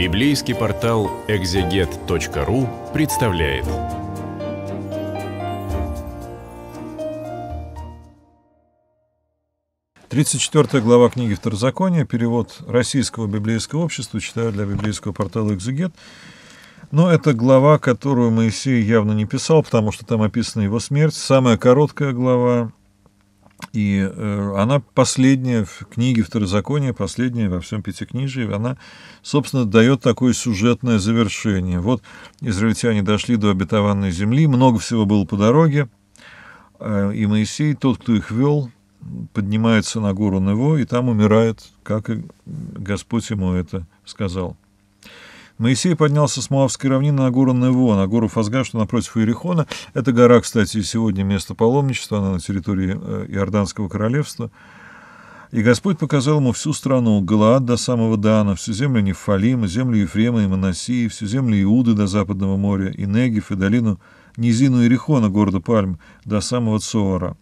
Библейский портал экзегет.ру представляет. Тридцать четвертая глава книги Второзакония, перевод Российского библейского общества, читаю для библейского портала «Экзегет». Но это глава, которую Моисей явно не писал, потому что там описана его смерть. Самая короткая глава, и э, она последняя в книге Второзакония, последняя во всем Пятикнижии, она, собственно, дает такое сюжетное завершение. Вот израильтяне дошли до обетованной земли, много всего было по дороге, э, и Моисей, тот, кто их вел, поднимается на гору Нево, и там умирает, как и Господь ему это сказал. Моисей поднялся с Моавской равнины на гору Нево, на гору Фазга, что напротив Иерихона. Эта гора, кстати, и сегодня место паломничества, она на территории э, Иорданского королевства. И Господь показал ему всю страну, Галаад до самого Дана, всю землю Нефалима, землю Ефрема и Моносии, всю землю Иуды до Западного моря, и Негев, и долину низину Иерихона, города Пальм, до самого Цоара.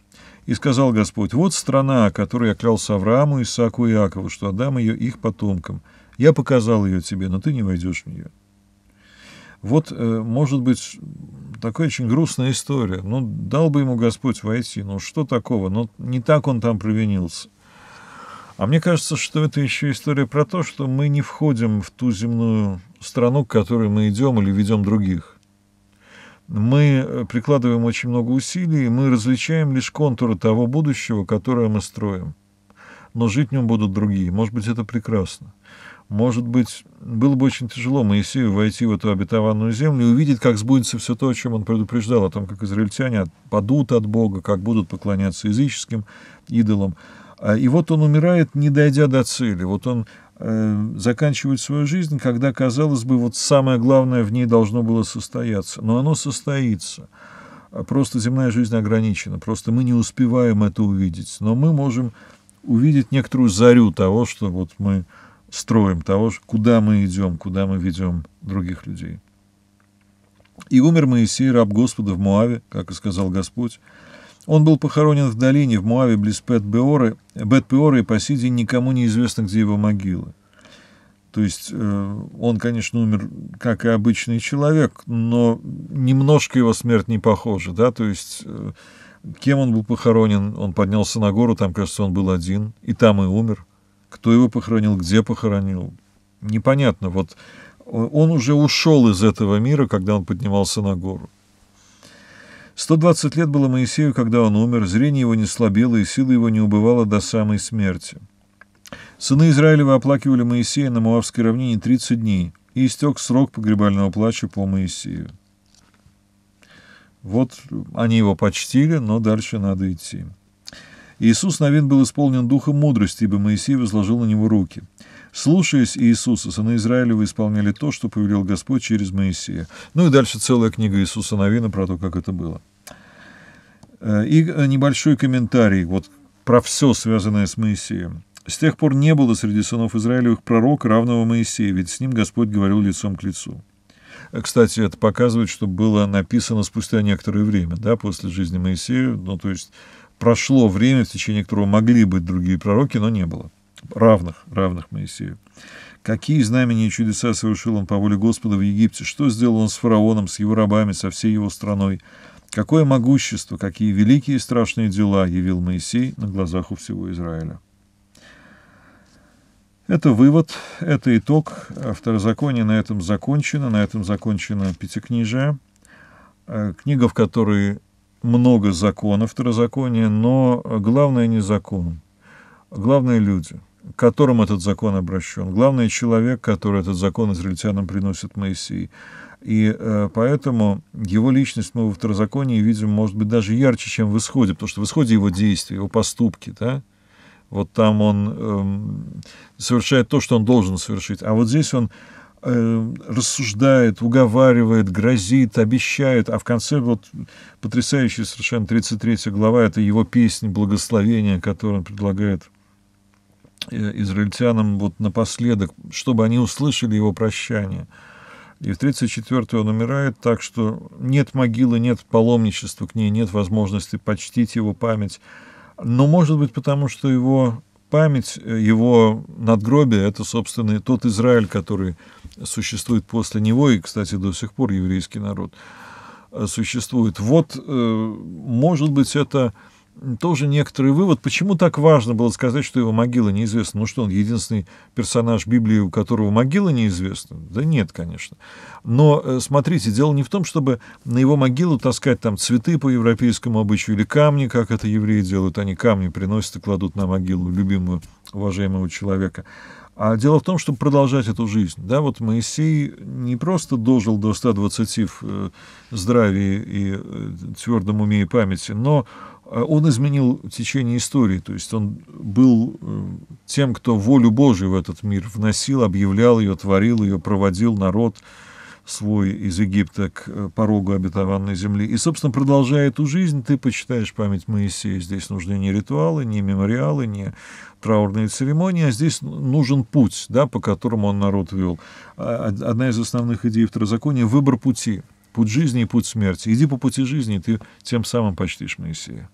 И сказал Господь, вот страна, которую я клялся Аврааму, Исааку и Иакову, что отдам ее их потомкам. Я показал ее тебе, но ты не войдешь в нее. Вот, э, может быть, такая очень грустная история. Ну, дал бы ему Господь войти, ну что такого? Ну, не так он там провинился. А мне кажется, что это еще история про то, что мы не входим в ту земную страну, к которой мы идем или ведем других. Мы э, прикладываем очень много усилий, мы различаем лишь контуры того будущего, которое мы строим. Но жить в нем будут другие. Может быть, это прекрасно. Может быть, было бы очень тяжело Моисею войти в эту обетованную землю и увидеть, как сбудется все то, о чем он предупреждал, о том, как израильтяне падут от Бога, как будут поклоняться языческим идолам. А, и вот он умирает, не дойдя до цели. Вот он э, заканчивает свою жизнь, когда, казалось бы, вот самое главное в ней должно было состояться. Но оно состоится. А, просто земная жизнь ограничена, просто мы не успеваем это увидеть. Но мы можем увидеть некоторую зарю того, что вот мы строим того, куда мы идем, куда мы ведем других людей. И умер Моисей, раб Господа, в Муаве, как и сказал Господь. Он был похоронен в долине, в Муаве, близ Бет-Пеоры, Бет и по сей день никому не известно, где его могила. То есть э, он, конечно, умер, как и обычный человек, но немножко его смерть не похожа, да, то есть... Э, кем он был похоронен? Он поднялся на гору, там, кажется, он был один, и там и умер. Кто его похоронил, где похоронил, непонятно. Вот э, он уже ушел из этого мира, когда он поднимался на гору. 120 лет было Моисею, когда он умер, зрение его не слабело, и сила его не убывала до самой смерти. Сыны Израилева оплакивали Моисея на Муавской равнине 30 дней, и истек срок погребального плача по Моисею. Вот они его почтили, но дальше надо идти. Иисус новин был исполнен духом мудрости, ибо Моисей возложил на него руки. Слушаясь Иисуса, сыны Израилева исполняли то, что повелел Господь через Моисея. Ну и дальше целая книга Иисуса Навина про то, как это было. Э, и э, небольшой комментарий вот про все, связанное с Моисеем. С тех пор не было среди сынов Израилевых пророк равного Моисею, ведь с ним Господь говорил лицом к лицу. Э, кстати, это показывает, что было написано спустя некоторое время, да, после жизни Моисея, ну, то есть прошло время, в течение которого могли быть другие пророки, но не было. Равных, равных Моисею. Какие знамения и чудеса совершил он по воле Господа в Египте? Что сделал он с фараоном, с его рабами, со всей его страной? Какое могущество, какие великие и страшные дела явил Моисей на глазах у всего Израиля? Это вывод, это итог. Второзаконие на этом закончено, на этом закончена Пятикнижие. Э, книга, в которой много законов второзакония, но главное не закон, главное люди, к которым этот закон обращен, главное человек, который этот закон израильтянам приносит Моисей. И э, поэтому его личность мы во второзаконии видим, может быть, даже ярче, чем в исходе, потому что в исходе его действия, его поступки, да, вот там он э, совершает то, что он должен совершить, а вот здесь он Э, рассуждает, уговаривает, грозит, обещает, а в конце вот потрясающая совершенно 33 глава, это его песня благословения, которую он предлагает э, израильтянам вот напоследок, чтобы они услышали его прощание. И в 34 он умирает так, что нет могилы, нет паломничества к ней, нет возможности почтить его память. Но, может быть, потому что его память, э, его надгробия это, собственно, тот Израиль, который существует после него, и, кстати, до сих пор еврейский народ э, существует. Вот, э, может быть, это тоже некоторый вывод, почему так важно было сказать, что его могила неизвестна. Ну что, он единственный персонаж Библии, у которого могила неизвестна? Да нет, конечно. Но, э, смотрите, дело не в том, чтобы на его могилу таскать там цветы по европейскому обычаю или камни, как это евреи делают. Они камни приносят и кладут на могилу любимого, уважаемого человека. А дело в том, чтобы продолжать эту жизнь. Да, вот Моисей не просто дожил до 120 в э, здравии и э, твердом уме и памяти, но э, он изменил течение истории, то есть он был тем, кто волю Божию в этот мир вносил, объявлял ее, творил ее, проводил народ, свой из Египта к э, порогу обетованной земли. И, собственно, продолжая эту жизнь, ты почитаешь память Моисея. Здесь нужны не ритуалы, не мемориалы, не траурные церемонии, а здесь нужен путь, да, по которому он народ вел. А, одна из основных идей второзакония — выбор пути. Путь жизни и путь смерти. Иди по пути жизни, и ты тем самым почтишь Моисея.